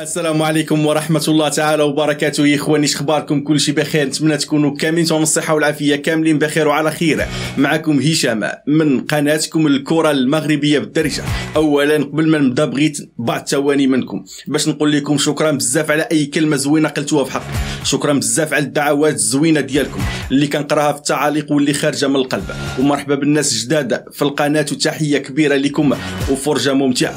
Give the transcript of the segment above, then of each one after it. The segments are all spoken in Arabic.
السلام عليكم ورحمة الله تعالى وبركاته يا إخواني شخباركم كل شيء بخير نتمنى تكونوا كاملين تكونوا الصحة والعافية كاملين بخير وعلى خير معكم هشام من قناتكم الكرة المغربية بالدرجة أولا قبل ما نبدا بغيت بعض الثواني منكم باش نقول لكم شكرا بزاف على أي كلمة زوينة قلتوها في حق شكرا بزاف على الدعوات الزوينة ديالكم اللي كنقراها في التعاليق واللي خارجة من القلب ومرحبا بالناس الجداد في القناة وتحية كبيرة لكم وفرجة ممتعة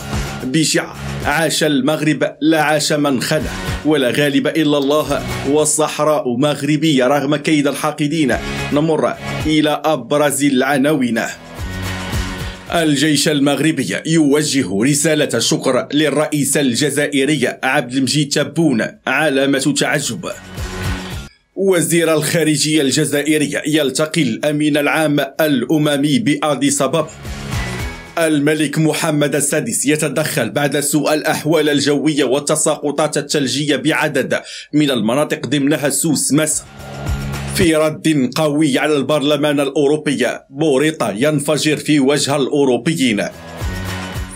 بشعة عاش المغرب لا عاش من خدع ولا غالب إلا الله والصحراء مغربية رغم كيد الحاقدين نمر إلى أبرز العناوين الجيش المغربي يوجه رسالة شكر للرئيس الجزائري عبد المجيد تبون علامة تعجب وزير الخارجية الجزائري يلتقي الأمين العام الأممي بأديس أبابا الملك محمد السادس يتدخل بعد سوء الأحوال الجوية والتساقطات الثلجية بعدد من المناطق ضمنها سوس مس في رد قوي على البرلمان الأوروبي بوريطا ينفجر في وجه الأوروبيين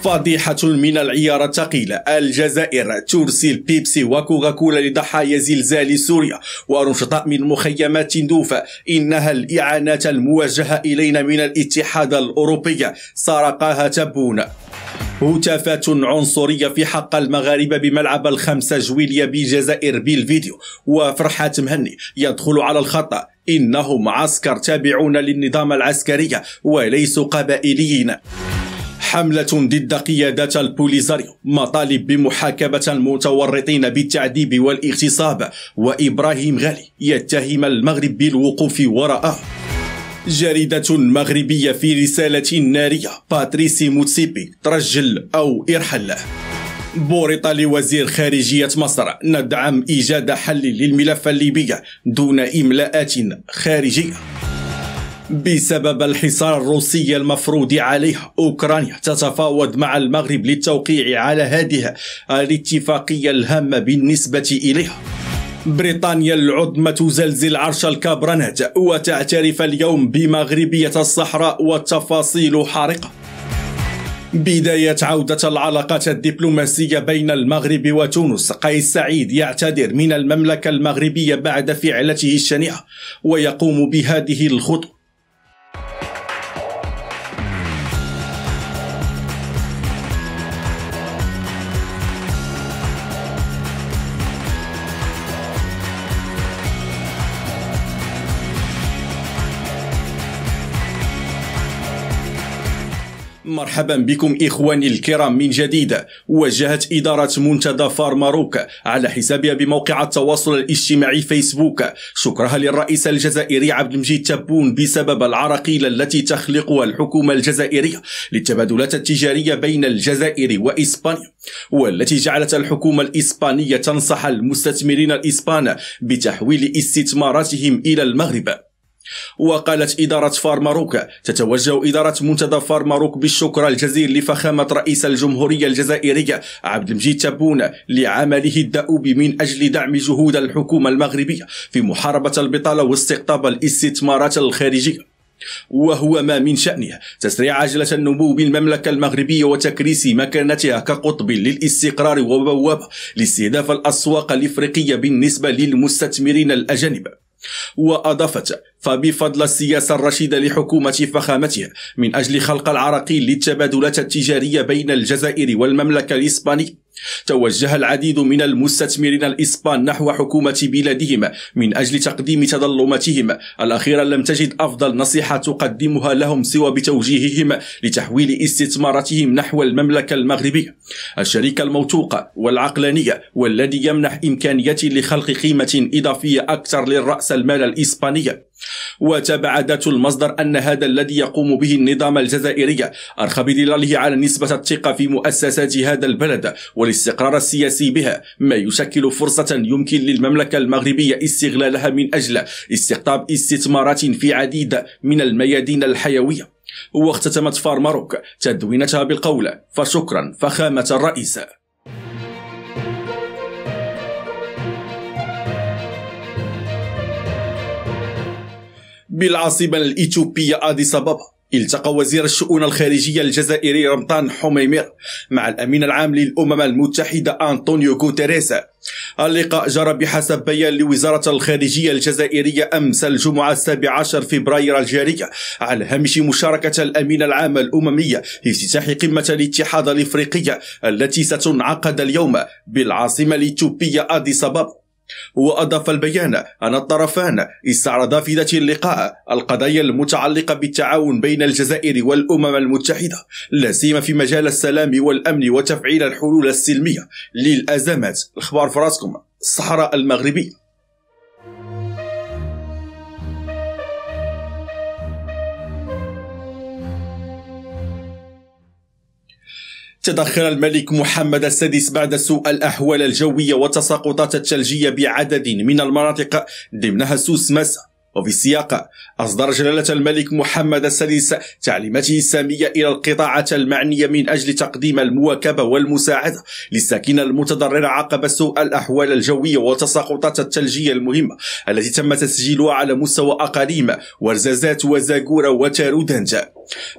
فضيحة من العيارة الثقيلة الجزائر ترسل بيبسي وكوغاكولا لضحايا زلزال سوريا ورفضاء من مخيمات دوفا إنها الإعانات الموجهة إلينا من الاتحاد الأوروبي سرقها تبون هتافات عنصرية في حق المغاربة بملعب الخمسة جويلية بالجزائر بالفيديو وفرحات مهني يدخل على الخط إنهم عسكر تابعون للنظام العسكري وليسوا قبائليين حملة ضد قيادات البوليزاريو مطالب بمحاكمة المتورطين بالتعذيب والاغتصاب وإبراهيم غالي يتهم المغرب بالوقوف وراءه جريدة مغربية في رسالة نارية باتريسي موتسيبي ترجل أو ارحل بورط لوزير خارجية مصر ندعم إيجاد حل للملف الليبي دون إملاءات خارجية بسبب الحصار الروسي المفروض عليه أوكرانيا تتفاوض مع المغرب للتوقيع على هذه الاتفاقية الهامة بالنسبة إليها بريطانيا العظمى تزلزل عرش الكابرنات وتعترف اليوم بمغربية الصحراء والتفاصيل حارقة بداية عودة العلاقات الدبلوماسية بين المغرب وتونس قيس سعيد يعتذر من المملكة المغربية بعد فعلته الشنيعة ويقوم بهذه الخطوة مرحبا بكم إخواني الكرام من جديد وجهت إدارة منتدى فارماروك على حسابها بموقع التواصل الاجتماعي فيسبوك شكرها للرئيس الجزائري عبد المجيد تبون بسبب العراقيل التي تخلقها الحكومة الجزائرية للتبادلات التجارية بين الجزائر وإسبانيا والتي جعلت الحكومة الإسبانية تنصح المستثمرين الإسبان بتحويل استثماراتهم إلى المغرب وقالت إدارة فارماروك تتوجه إدارة منتدى فارماروك بالشكر الجزيل لفخامة رئيس الجمهورية الجزائرية عبد المجيد تبون لعمله الدؤوب من أجل دعم جهود الحكومة المغربية في محاربة البطالة واستقطاب الاستثمارات الخارجية وهو ما من شأنه تسريع عجلة النمو بالمملكة المغربية وتكريس مكانتها كقطب للاستقرار وبوابة لاستهداف الأسواق الإفريقية بالنسبة للمستثمرين الأجانب وأضافت فبفضل السياسة الرشيدة لحكومة فخامتها من أجل خلق العراقيل للتبادلات التجارية بين الجزائر والمملكة الإسبانية توجه العديد من المستثمرين الإسبان نحو حكومة بلادهم من أجل تقديم تظلماتهم الأخيرة لم تجد أفضل نصيحة تقدمها لهم سوى بتوجيههم لتحويل استثماراتهم نحو المملكة المغربية الشركة الموثوقة والعقلانية والذي يمنح إمكانية لخلق قيمة إضافية أكثر للرأس المال الإسبانية ذات المصدر أن هذا الذي يقوم به النظام الجزائري أرخى بدلاله على نسبة الثقة في مؤسسات هذا البلد والاستقرار السياسي بها ما يشكل فرصة يمكن للمملكة المغربية استغلالها من أجل استقطاب استثمارات في عديد من الميادين الحيوية واختتمت فارماروك تدوينتها بالقول فشكرا فخامة الرئيس بالعاصمة الإيتوبية أديس أبابا التقى وزير الشؤون الخارجية الجزائري رمضان حميمير مع الأمين العام للأمم المتحدة أنطونيو غوتيريس اللقاء جرى بحسب بيان لوزارة الخارجية الجزائرية أمس الجمعة 17 فبراير الجارية على هامش مشاركة الأمين العام الأممية في افتتاح قمة الاتحاد الإفريقية التي ستنعقد اليوم بالعاصمة الإيتوبية أديس أبابا وأضاف البيان أن الطرفان استعرضا في ذات اللقاء القضايا المتعلقة بالتعاون بين الجزائر والأمم المتحدة لا سيما في مجال السلام والأمن وتفعيل الحلول السلمية للأزمات الأخبار فراسكم الصحراء المغربية تدخل الملك محمد السادس بعد سوء الأحوال الجوية والتساقطات الثلجية بعدد من المناطق ضمنها سوس مسا وفي السياق أصدر جلالة الملك محمد السادس تعليماته السامية إلى القطاعة المعنية من أجل تقديم المواكبة والمساعدة للساكنة المتضررة عقب سوء الأحوال الجوية والتساقطات الثلجية المهمة التي تم تسجيلها على مستوى أقاليم ورزازات وزاقورة وتارودانجا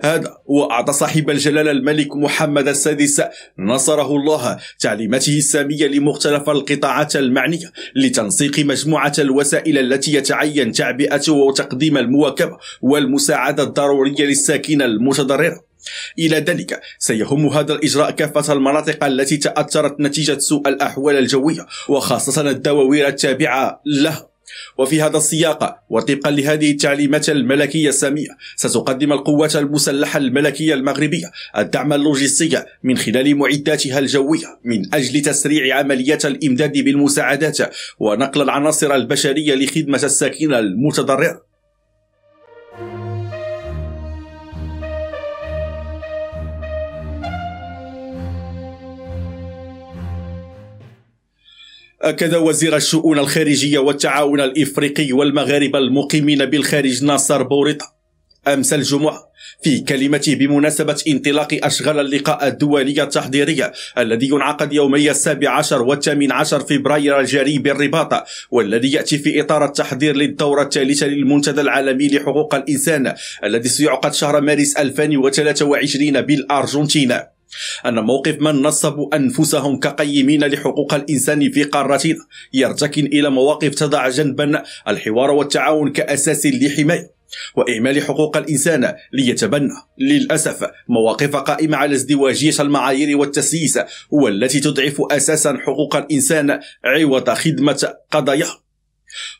هذا وأعطى صاحب الجلالة الملك محمد السادس نصره الله تعليماته السامية لمختلف القطاعات المعنية لتنسيق مجموعة الوسائل التي يتعين تعبئته وتقديم المواكبة والمساعدة الضرورية للساكنة المتضررة إلى ذلك سيهم هذا الإجراء كافة المناطق التي تأثرت نتيجة سوء الأحوال الجوية وخاصة الدواوير التابعة له وفي هذا السياق وطبقا لهذه التعليمات الملكية السامية ستقدم القوات المسلحة الملكية المغربية الدعم اللوجستي من خلال معداتها الجوية من أجل تسريع عمليات الإمداد بالمساعدات ونقل العناصر البشرية لخدمة الساكنة المتضررة أكد وزير الشؤون الخارجية والتعاون الإفريقي والمغاربة المقيمين بالخارج ناصر بوريطة أمس الجمعة في كلمته بمناسبة انطلاق أشغال اللقاء الدولي التحضيري الذي ينعقد يومي السابع عشر والثامن عشر فبراير الجاري بالرباط والذي يأتي في إطار التحضير للدورة الثالثة للمنتدى العالمي لحقوق الإنسان الذي سيعقد شهر مارس 2023 بالأرجنتين أن موقف من نصبوا أنفسهم كقيمين لحقوق الإنسان في قارتنا يرتكن إلى مواقف تضع جنبا الحوار والتعاون كأساس لحماية وإهمال حقوق الإنسان ليتبنى للأسف مواقف قائمة على ازدواجية المعايير والتسييس والتي تضعف أساسا حقوق الإنسان عوض خدمة قضاياه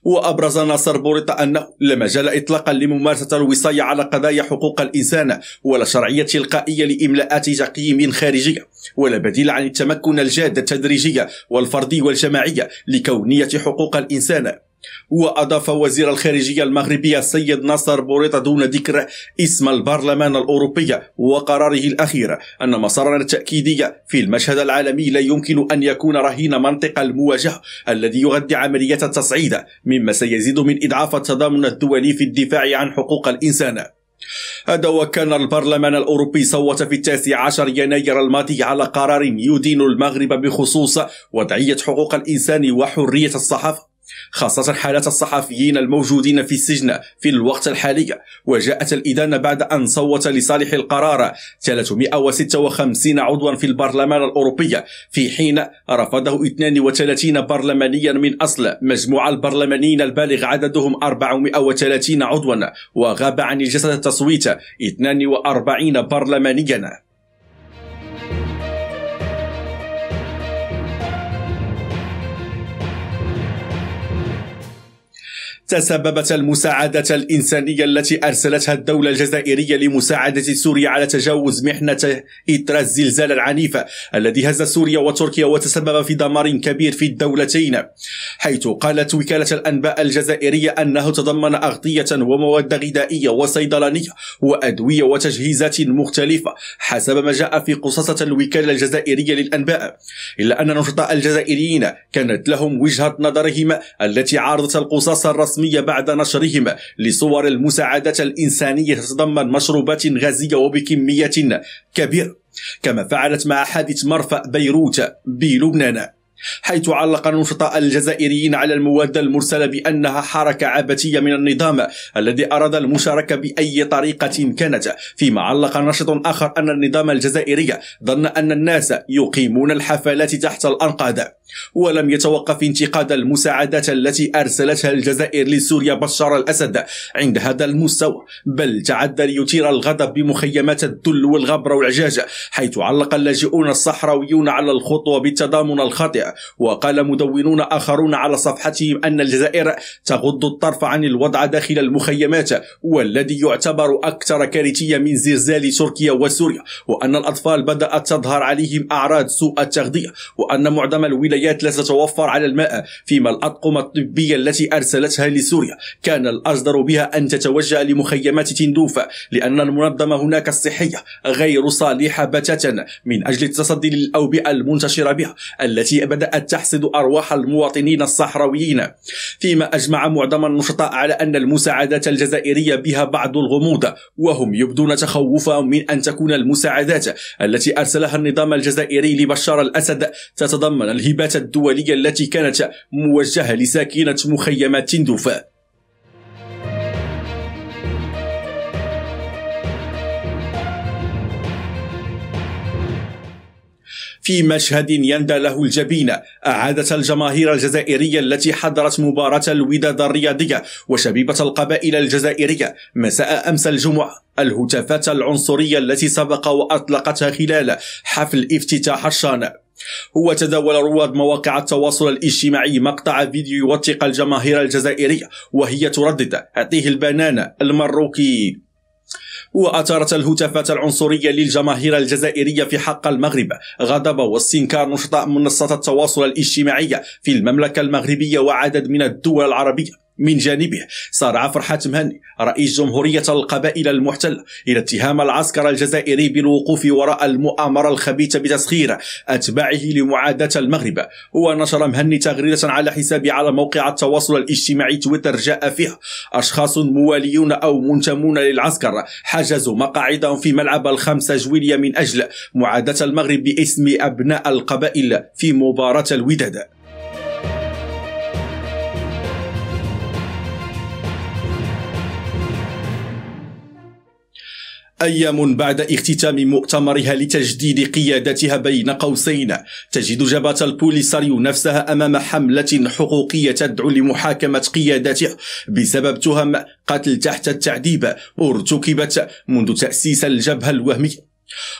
وأبرز ناصر بوريطة أنه لا مجال إطلاقا لممارسة الوصاية على قضايا حقوق الإنسان ولا شرعية تلقائية لإملاءات تقييم خارجية ولا بديل عن التمكن الجاد التدريجي والفردي والجماعي لكونية حقوق الإنسان وأضاف وزير الخارجية المغربي السيد ناصر بوريطة دون ذكر اسم البرلمان الأوروبي وقراره الأخير أن مسارنا التأكيدي في المشهد العالمي لا يمكن أن يكون رهين منطق المواجهة الذي يغذي عملية التصعيد مما سيزيد من إضعاف التضامن الدولي في الدفاع عن حقوق الإنسان هذا وكان البرلمان الأوروبي صوت في التاسع عشر يناير الماضي على قرار يدين المغرب بخصوص وضعية حقوق الإنسان وحرية الصحافة خاصة حالة الصحفيين الموجودين في السجن في الوقت الحالي وجاءت الإدانة بعد أن صوت لصالح القرار 356 عضوا في البرلمان الأوروبي في حين رفضه 32 برلمانيا من أصل مجموع البرلمانيين البالغ عددهم 430 عضوا وغاب عن الجلسة التصويت 42 برلمانيا تسببت المساعدة الإنسانية التي أرسلتها الدولة الجزائرية لمساعدة سوريا على تجاوز محنة إثر الزلزال العنيف الذي هز سوريا وتركيا وتسبب في دمار كبير في الدولتين حيث قالت وكالة الأنباء الجزائرية أنه تضمن أغطية ومواد غذائية وصيدلانية وأدوية وتجهيزات مختلفة حسب ما جاء في قصصة الوكالة الجزائرية للأنباء إلا أن نشطاء الجزائريين كانت لهم وجهة نظرهم التي عارضت القصص الرسمية الرسمية بعد نشرهما لصور المساعدة الإنسانية تتضمن مشروبات غازية وبكمية كبيرة كما فعلت مع حادث مرفأ بيروت بلبنان حيث علق النشطاء الجزائريين على المواد المرسلة بأنها حركة عبثية من النظام الذي أراد المشاركة بأي طريقة كانت فيما علق نشط آخر أن النظام الجزائري ظن أن الناس يقيمون الحفلات تحت الأنقاض ولم يتوقف انتقاد المساعدات التي أرسلتها الجزائر لسوريا بشار الأسد عند هذا المستوى بل تعدى ليثير الغضب بمخيمات الذل والغبرة والعجاج حيث علق اللاجئون الصحراويون على الخطوة بالتضامن الخاطئ وقال مدونون آخرون على صفحتهم أن الجزائر تغض الطرف عن الوضع داخل المخيمات والذي يعتبر أكثر كارثية من زلزال تركيا وسوريا وأن الأطفال بدأت تظهر عليهم أعراض سوء التغذية وأن معظم الولايات لا تتوفر على الماء فيما الأطقم الطبية التي أرسلتها لسوريا كان الأجدر بها أن تتوجه لمخيمات تندوف لأن المنظمة هناك الصحية غير صالحة بتاتا من أجل التصدي للأوبئة المنتشرة بها التي أبدا بدأت تحصد أرواح المواطنين الصحراويين فيما أجمع معظم النشطاء على أن المساعدات الجزائرية بها بعض الغموض وهم يبدون تخوفهم من أن تكون المساعدات التي أرسلها النظام الجزائري لبشار الأسد تتضمن الهبات الدولية التي كانت موجهة لساكنة مخيمات تندوف في مشهد يندى له الجبين أعادت الجماهير الجزائرية التي حضرت مباراة الوداد الرياضية وشبيبة القبائل الجزائرية مساء أمس الجمعة الهتافات العنصرية التي سبق وأطلقتها خلال حفل افتتاح الشان هو تداول رواد مواقع التواصل الاجتماعي مقطع فيديو يوثق الجماهير الجزائرية وهي تردد أعطيه البنانة المروكي وأثارت الهتافات العنصرية للجماهير الجزائرية في حق المغرب غضب واستنكار نشطاء منصات التواصل الاجتماعي في المملكة المغربية وعدد من الدول العربية من جانبه صارع فرحات مهني رئيس جمهورية القبائل المحتلة إلى اتهام العسكر الجزائري بالوقوف وراء المؤامرة الخبيثة بتسخير أتباعه لمعاداة المغرب ونشر مهني تغريدة على حساب على موقع التواصل الاجتماعي تويتر جاء فيها أشخاص مواليون أو منتمون للعسكر حجزوا مقاعدهم في ملعب الخمسة جويلية من أجل معاداة المغرب باسم أبناء القبائل في مباراة الوداد أيام بعد اختتام مؤتمرها لتجديد قيادتها بين قوسين تجد جبهة البوليساريو نفسها أمام حملة حقوقية تدعو لمحاكمة قيادتها بسبب تهم قتل تحت التعذيب ارتكبت منذ تأسيس الجبهة الوهمية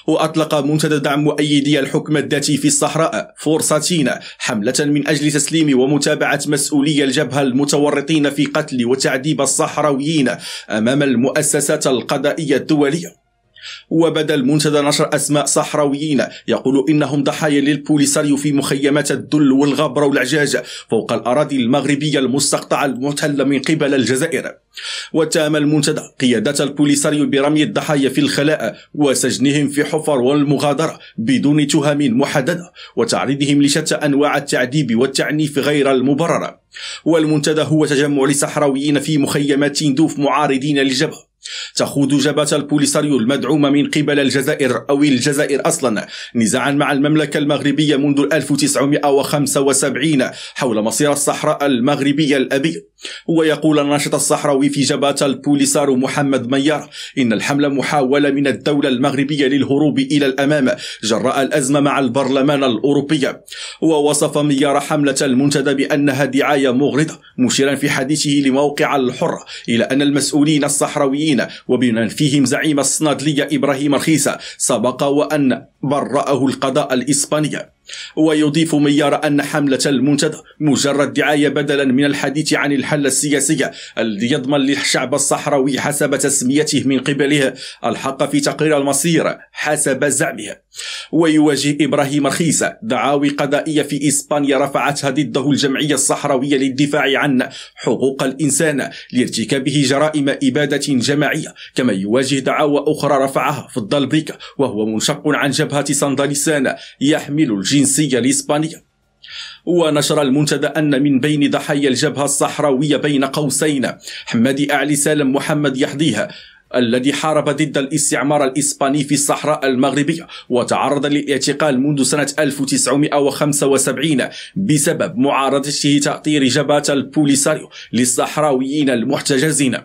وأطلق منتدى دعم مؤيدي الحكم الذاتي في الصحراء فورساتينا حملة من أجل تسليم ومتابعة مسؤولي الجبهة المتورطين في قتل وتعذيب الصحراويين أمام المؤسسات القضائية الدولية وبدا المنتدى نشر اسماء صحراويين يقول انهم ضحايا للبوليساريو في مخيمات الدل والغبره والعجاج فوق الاراضي المغربيه المستقطعه المحتله من قبل الجزائر واتهم المنتدى قياده البوليساريو برمي الضحايا في الخلاء وسجنهم في حفر والمغادره بدون تهم محدده وتعريضهم لشتى انواع التعذيب والتعنيف غير المبرره والمنتدى هو تجمع لصحراويين في مخيمات تندوف معارضين للجبهه تخوض جبهة البوليساريو المدعومة من قبل الجزائر أو الجزائر أصلا نزاعا مع المملكة المغربية منذ 1975 حول مصير الصحراء المغربية الأبي ويقول الناشط الصحراوي في جبهة البوليسارو محمد ميار إن الحملة محاولة من الدولة المغربية للهروب إلى الأمام جراء الأزمة مع البرلمان الأوروبي ووصف ميار حملة المنتدى بأنها دعاية مغرضة مشيرا في حديثه لموقع الحر إلى أن المسؤولين الصحراويين السوريين وبمن فيهم زعيم الصنادلية إبراهيم الخيسة سبق وأن برأه القضاء الإسباني ويضيف ميار أن حملة المنتدى مجرد دعاية بدلا من الحديث عن الحل السياسي الذي يضمن للشعب الصحراوي حسب تسميته من قبله الحق في تقرير المصير حسب زعمه ويواجه إبراهيم رخيصة دعاوي قضائية في إسبانيا رفعتها ضده الجمعية الصحراوية للدفاع عن حقوق الإنسان لارتكابه جرائم إبادة جماعية كما يواجه دعاوى أخرى رفعها في الضلبيك وهو منشق عن جبهة صندلسان يحمل الجنس الجنسية الإسبانية ونشر المنتدى أن من بين ضحايا الجبهة الصحراوية بين قوسين حمادي أعلي سالم محمد يحضيها الذي حارب ضد الاستعمار الإسباني في الصحراء المغربية وتعرض للاعتقال منذ سنة 1975 بسبب معارضته تأطير جبهة البوليساريو للصحراويين المحتجزين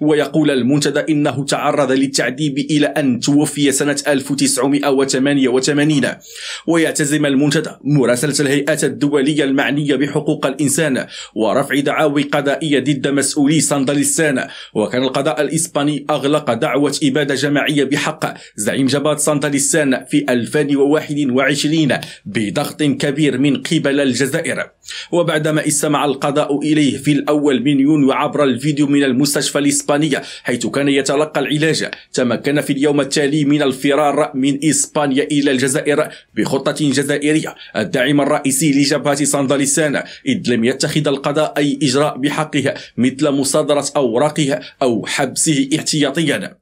ويقول المنتدى إنه تعرض للتعذيب إلى أن توفي سنة 1988 ويعتزم المنتدى مراسلة الهيئات الدولية المعنية بحقوق الإنسان ورفع دعاوي قضائية ضد مسؤولي صندلستان وكان القضاء الإسباني أغلب أطلق دعوة إبادة جماعية بحق زعيم جبهة سانتاليسان في 2021 بضغط كبير من قبل الجزائر وبعدما استمع القضاء إليه في الأول من يونيو عبر الفيديو من المستشفى الإسبانية حيث كان يتلقى العلاج تمكن في اليوم التالي من الفرار من إسبانيا إلى الجزائر بخطة جزائرية الداعم الرئيسي لجبهة سانداليسان إذ لم يتخذ القضاء أي إجراء بحقه مثل مصادرة أوراقه أو حبسه احتياطيا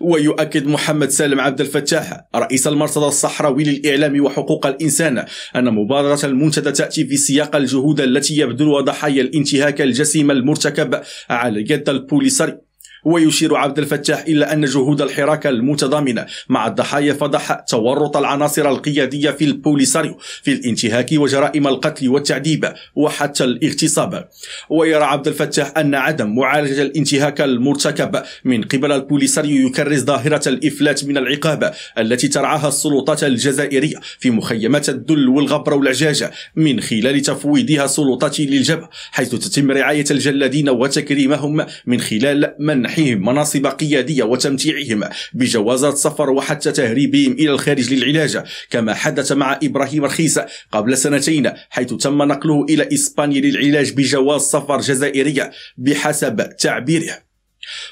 ويؤكد محمد سالم عبد الفتاح رئيس المرصد الصحراوي للإعلام وحقوق الإنسان أن مبادرة المنتدى تأتي في سياق الجهود التي يبذلها ضحايا الانتهاك الجسيم المرتكب على يد البوليساريو ويشير عبد الفتاح إلى أن جهود الحراك المتضامنة مع الضحايا فضح تورط العناصر القيادية في البوليساريو في الانتهاك وجرائم القتل والتعذيب وحتى الاغتصاب ويرى عبد الفتاح أن عدم معالجة الانتهاك المرتكب من قبل البوليساريو يكرس ظاهرة الإفلات من العقاب التي ترعاها السلطات الجزائرية في مخيمات الدل والغبرة والعجاجة من خلال تفويضها السلطات للجبهة حيث تتم رعاية الجلادين وتكريمهم من خلال منح منحهم مناصب قيادية وتمتيعهم بجوازات سفر وحتى تهريبهم إلى الخارج للعلاج كما حدث مع إبراهيم رخيص قبل سنتين حيث تم نقله إلى إسبانيا للعلاج بجواز سفر جزائرية بحسب تعبيره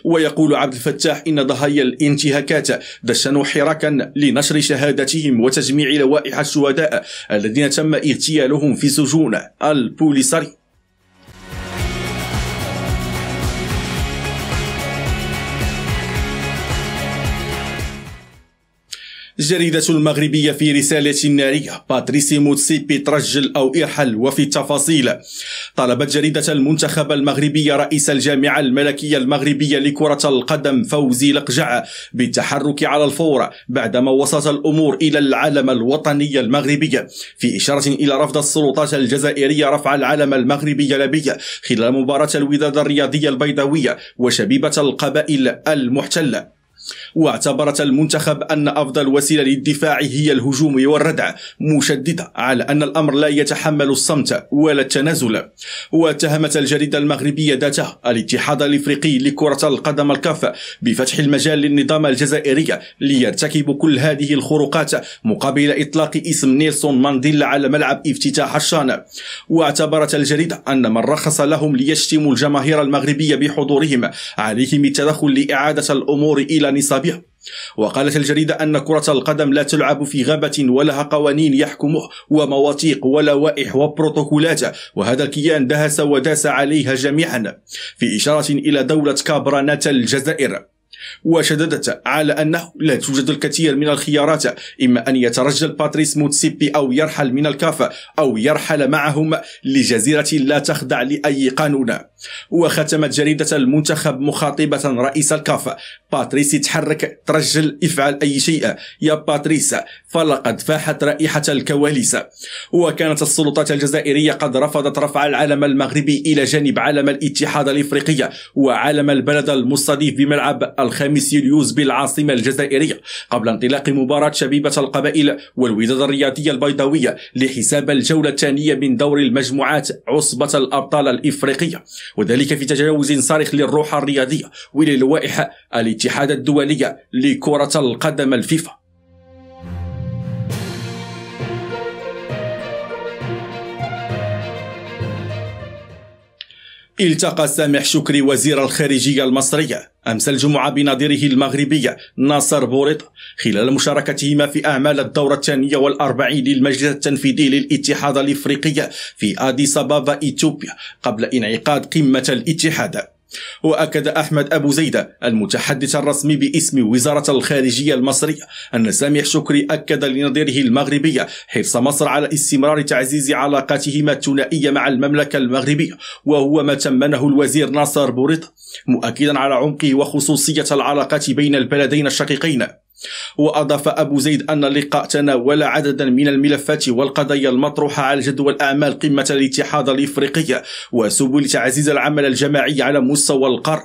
ويقول عبد الفتاح إن ضحايا الانتهاكات دشنوا حراكا لنشر شهاداتهم وتجميع لوائح الشهداء الذين تم اغتيالهم في سجون البوليساري جريدة المغربية في رسالة نارية باتريسي موتسيبي ترجل أو ارحل وفي التفاصيل طلبت جريدة المنتخب المغربية رئيس الجامعة الملكية المغربية لكرة القدم فوزي لقجع بالتحرك على الفور بعدما وصلت الأمور إلى العلم الوطني المغربي في إشارة إلى رفض السلطات الجزائرية رفع العلم المغربي لبي خلال مباراة الوداد الرياضية البيضاوية وشبيبة القبائل المحتلة واعتبرت المنتخب أن أفضل وسيلة للدفاع هي الهجوم والردع مشددة على أن الأمر لا يتحمل الصمت ولا التنازل واتهمت الجريدة المغربية ذاتها الاتحاد الإفريقي لكرة القدم الكاف بفتح المجال للنظام الجزائري ليرتكب كل هذه الخروقات مقابل إطلاق اسم نيلسون مانديلا على ملعب افتتاح الشان واعتبرت الجريدة أن من رخص لهم ليشتموا الجماهير المغربية بحضورهم عليهم التدخل لإعادة الأمور إلى نصابها وقالت الجريدة أن كرة القدم لا تلعب في غابة ولها قوانين يحكمه ومواثيق ولوائح وبروتوكولات وهذا الكيان دهس وداس عليها جميعا في إشارة إلى دولة كابرانات الجزائر وشددت على أنه لا توجد الكثير من الخيارات إما أن يترجل باتريس موتسيبي أو يرحل من الكافة أو يرحل معهم لجزيرة لا تخضع لأي قانون وختمت جريدة المنتخب مخاطبة رئيس الكاف باتريس تحرك ترجل افعل أي شيء يا باتريس فلقد فاحت رائحة الكواليس وكانت السلطات الجزائرية قد رفضت رفع العلم المغربي إلى جانب علم الاتحاد الإفريقي وعلم البلد المستضيف بملعب الخامس يوليوز بالعاصمة الجزائرية قبل انطلاق مباراة شبيبة القبائل والوداد الرياضية البيضاوية لحساب الجولة الثانية من دور المجموعات عصبة الأبطال الإفريقية وذلك في تجاوز صارخ للروح الرياضية وللوائحة الاتحاد الدولية لكرة القدم الفيفا التقى سامح شكري وزير الخارجية المصرية أمس الجمعة بنظيره المغربي ناصر بوريطة خلال مشاركتهما في أعمال الدورة الثانية والأربعين للمجلس التنفيذي للاتحاد الإفريقي في أديس أبابا إثيوبيا قبل انعقاد قمة الاتحاد وأكد أحمد أبو زيدة المتحدث الرسمي باسم وزارة الخارجية المصرية أن سامح شكري أكد لنظيره المغربية حرص مصر على استمرار تعزيز علاقاتهما الثنائية مع المملكة المغربية وهو ما تمنه الوزير ناصر بوريطة مؤكدا على عمقه وخصوصية العلاقات بين البلدين الشقيقين وأضاف أبو زيد أن اللقاء تناول عددا من الملفات والقضايا المطروحة على جدول أعمال قمة الاتحاد الإفريقي وسبل تعزيز العمل الجماعي على مستوى القرن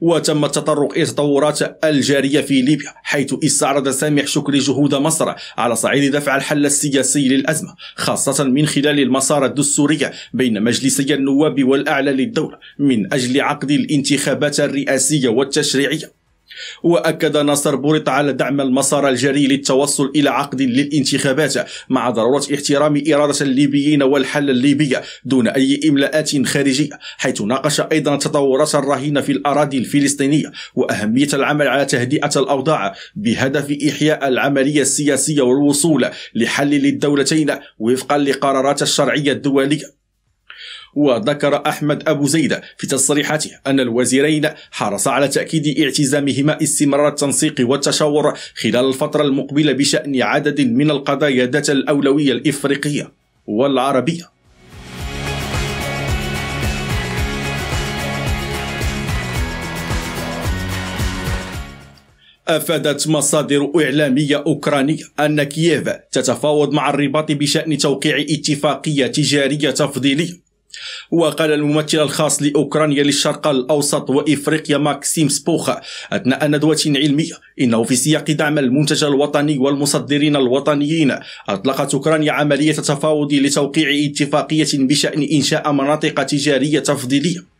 وتم التطرق إلى التطورات الجارية في ليبيا حيث استعرض سامح شكري جهود مصر على صعيد دفع الحل السياسي للأزمة خاصة من خلال المسار الدستوري بين مجلسي النواب والأعلى للدولة من أجل عقد الانتخابات الرئاسية والتشريعية واكد ناصر بورط على دعم المسار الجري للتوصل الى عقد للانتخابات مع ضروره احترام اراده الليبيين والحل الليبي دون اي املاءات خارجيه حيث ناقش ايضا التطورات الرهينه في الاراضي الفلسطينيه واهميه العمل على تهدئه الاوضاع بهدف احياء العمليه السياسيه والوصول لحل للدولتين وفقا لقرارات الشرعيه الدوليه وذكر أحمد أبو زيد في تصريحاته أن الوزيرين حرصا على تأكيد اعتزامهما استمرار التنسيق والتشاور خلال الفترة المقبلة بشأن عدد من القضايا ذات الأولوية الإفريقية والعربية أفادت مصادر إعلامية أوكرانية أن كييف تتفاوض مع الرباط بشأن توقيع اتفاقية تجارية تفضيلية وقال الممثل الخاص لأوكرانيا للشرق الأوسط وإفريقيا ماكسيم سبوخا أثناء ندوة علمية إنه في سياق دعم المنتج الوطني والمصدرين الوطنيين أطلقت أوكرانيا عملية تفاوض لتوقيع اتفاقية بشأن إنشاء مناطق تجارية تفضيلية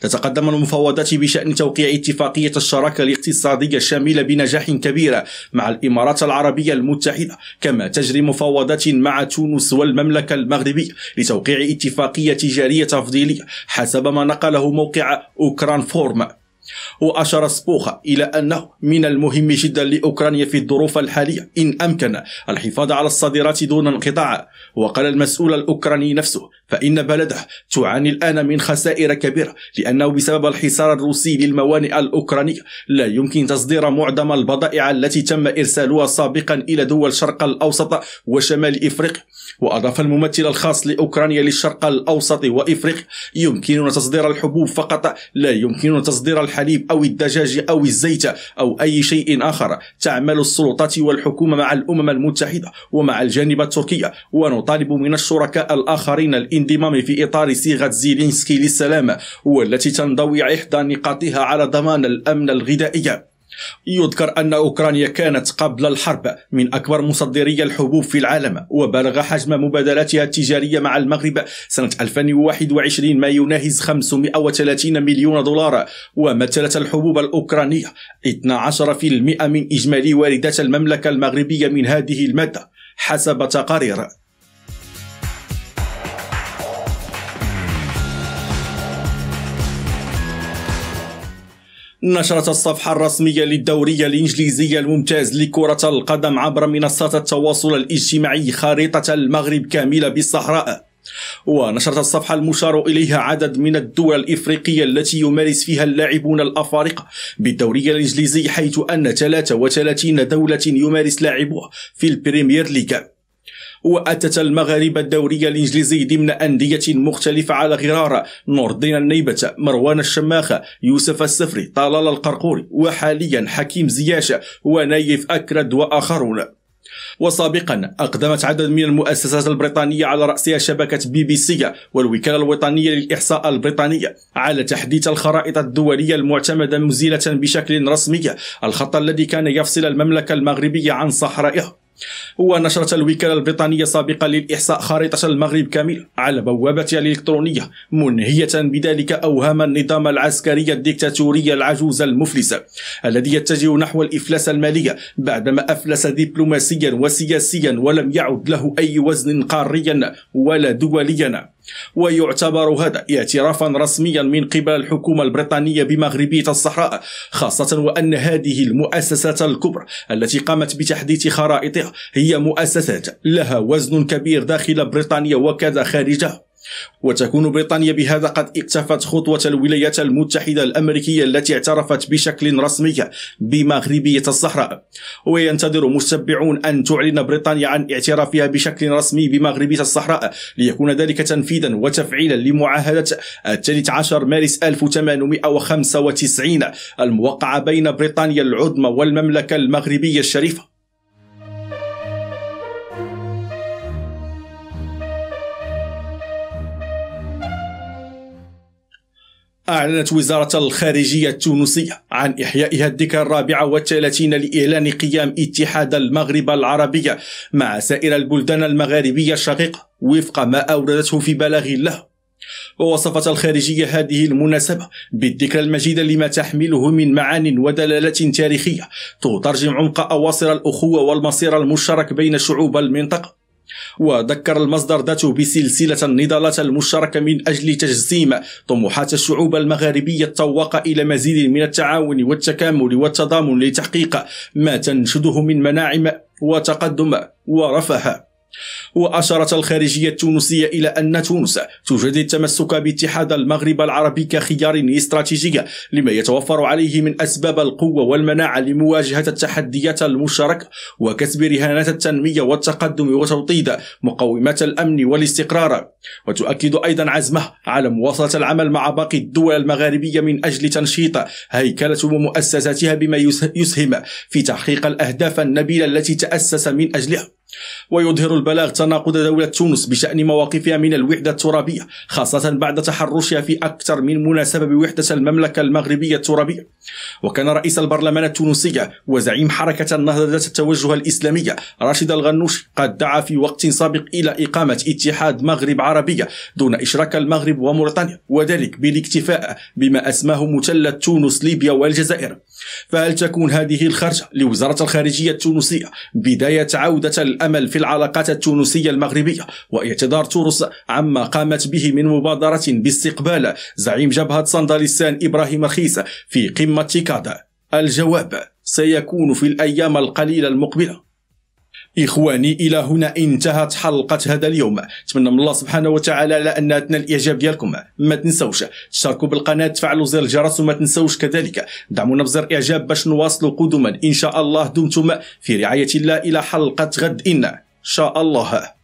تتقدم المفاوضات بشأن توقيع اتفاقية الشراكة الاقتصادية الشاملة بنجاح كبير مع الإمارات العربية المتحدة كما تجري مفاوضات مع تونس والمملكة المغربية لتوقيع اتفاقية تجارية تفضيلية حسب ما نقله موقع أوكران فورم وأشار سبوخا إلى أنه من المهم جدا لأوكرانيا في الظروف الحالية إن أمكن الحفاظ على الصادرات دون انقطاع وقال المسؤول الأوكراني نفسه فإن بلده تعاني الآن من خسائر كبيرة لأنه بسبب الحصار الروسي للموانئ الأوكرانية لا يمكن تصدير معظم البضائع التي تم إرسالها سابقا إلى دول الشرق الأوسط وشمال إفريقيا وأضاف الممثل الخاص لأوكرانيا للشرق الأوسط وإفريقيا يمكننا تصدير الحبوب فقط لا يمكننا تصدير الحليب أو الدجاج أو الزيت أو أي شيء آخر تعمل السلطات والحكومة مع الأمم المتحدة ومع الجانب التركي ونطالب من الشركاء الآخرين الإن الانضمام في إطار صيغة زيلينسكي للسلام والتي تنضوي إحدى نقاطها على ضمان الأمن الغذائي يذكر أن أوكرانيا كانت قبل الحرب من أكبر مصدري الحبوب في العالم وبلغ حجم مبادلاتها التجارية مع المغرب سنة 2021 ما يناهز 530 مليون دولار ومثلت الحبوب الأوكرانية 12% من إجمالي واردات المملكة المغربية من هذه المادة حسب تقارير نشرت الصفحة الرسمية للدوري الإنجليزي الممتاز لكرة القدم عبر منصات التواصل الاجتماعي خريطة المغرب كاملة بالصحراء ونشرت الصفحة المشار إليها عدد من الدول الإفريقية التي يمارس فيها اللاعبون الأفارقة بالدوري الإنجليزي حيث أن 33 دولة يمارس لاعبها في البريمير ليغا وأتت المغاربة الدورية الإنجليزي ضمن أندية مختلفة على غرار نور الدين النيبة مروان الشماخة يوسف السفري طلال القرقوري وحاليا حكيم زياشة ونايف أكرد وآخرون وسابقا أقدمت عدد من المؤسسات البريطانية على رأسها شبكة بي بي سي والوكالة الوطنية للإحصاء البريطانية على تحديث الخرائط الدولية المعتمدة مزيلة بشكل رسمي الخط الذي كان يفصل المملكة المغربية عن صحرائها هو نشرت الوكالة البريطانية السابقة للإحصاء خريطة المغرب كامل على بوابتها الإلكترونية منهية بذلك أوهام النظام العسكري الديكتاتوري العجوز المفلس الذي يتجه نحو الإفلاس المالي بعدما أفلس دبلوماسيا وسياسيا ولم يعد له أي وزن قاريا ولا دوليا ويعتبر هذا اعترافا رسميا من قبل الحكومة البريطانية بمغربية الصحراء خاصة وأن هذه المؤسسات الكبرى التي قامت بتحديث خرائطها هي مؤسسات لها وزن كبير داخل بريطانيا وكذا خارجها وتكون بريطانيا بهذا قد اكتفت خطوة الولايات المتحدة الأمريكية التي اعترفت بشكل رسمي بمغربية الصحراء وينتظر مستبعون أن تعلن بريطانيا عن اعترافها بشكل رسمي بمغربية الصحراء ليكون ذلك تنفيذا وتفعيلا لمعاهدة 13 مارس 1895 الموقعة بين بريطانيا العظمى والمملكة المغربية الشريفة أعلنت وزارة الخارجية التونسية عن إحيائها الذكرى الرابعة والثلاثين لإعلان قيام اتحاد المغرب العربية مع سائر البلدان المغاربية الشقيقة وفق ما أوردته في بلاغ له ووصفت الخارجية هذه المناسبة بالذكرى المجيدة لما تحمله من معان ودلالات تاريخية تترجم عمق أواصر الأخوة والمصير المشترك بين شعوب المنطقة وذكر المصدر ذاته بسلسلة النضالات المشتركة من أجل تجسيم طموحات الشعوب المغاربية التوق إلى مزيد من التعاون والتكامل والتضامن لتحقيق ما تنشده من مناعم وتقدم ورفه وأشارت الخارجية التونسية إلى أن تونس تجدد التمسك باتحاد المغرب العربي كخيار استراتيجي لما يتوفر عليه من أسباب القوة والمناعة لمواجهة التحديات المشتركة وكسب رهانات التنمية والتقدم وتوطيد مقومات الأمن والاستقرار وتؤكد أيضا عزمه على مواصلة العمل مع باقي الدول المغاربية من أجل تنشيط هيكلة ومؤسساتها بما يسهم في تحقيق الأهداف النبيلة التي تأسس من أجلها ويظهر البلاغ تناقض دولة تونس بشأن مواقفها من الوحدة الترابية خاصة بعد تحرشها في أكثر من مناسبة بوحدة المملكة المغربية الترابية وكان رئيس البرلمان التونسي وزعيم حركة النهضة ذات التوجه الإسلامية راشد الغنوش قد دعا في وقت سابق إلى إقامة اتحاد مغرب عربية دون إشراك المغرب وموريتانيا وذلك بالاكتفاء بما أسماه مثلث تونس ليبيا والجزائر فهل تكون هذه الخرجة لوزارة الخارجية التونسية بداية عودة الأمل في العلاقات التونسية المغربية واعتذار تونس عما قامت به من مبادرة باستقبال زعيم جبهة صندلستان إبراهيم رخيسة في قمة كادا الجواب سيكون في الأيام القليلة المقبلة اخواني الى هنا انتهت حلقه هذا اليوم نتمنى من الله سبحانه وتعالى على انها تنال الاعجاب ديالكم ما تنسوش تشاركوا بالقناه تفعلوا زر الجرس وما تنسوش كذلك دعمونا بزر اعجاب باش نواصلوا قدما ان شاء الله دمتم في رعايه الله الى حلقه غد ان شاء الله